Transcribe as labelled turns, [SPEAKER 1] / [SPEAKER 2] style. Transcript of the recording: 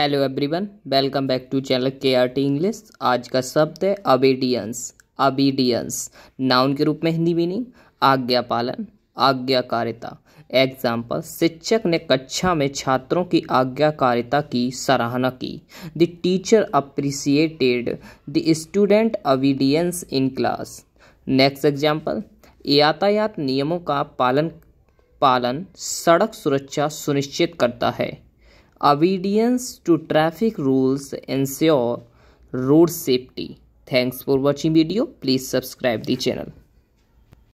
[SPEAKER 1] Hello everyone welcome back to channel K R T English आज का शब्द है अबीडियंस अबीडियंस नाउन के रूप में हिंदी मीनिंग आज्ञा पालन आज्ञाकारिता एग्जाम्पल शिक्षक ने कक्षा में छात्रों की आज्ञाकारिता की सराहना की the teacher appreciated the student obedience in class next example यातायात नियमों का पालन पालन सड़क सुरक्षा सुनिश्चित करता है Obedience to traffic rules ensure road safety. Thanks for watching video. Please subscribe the channel.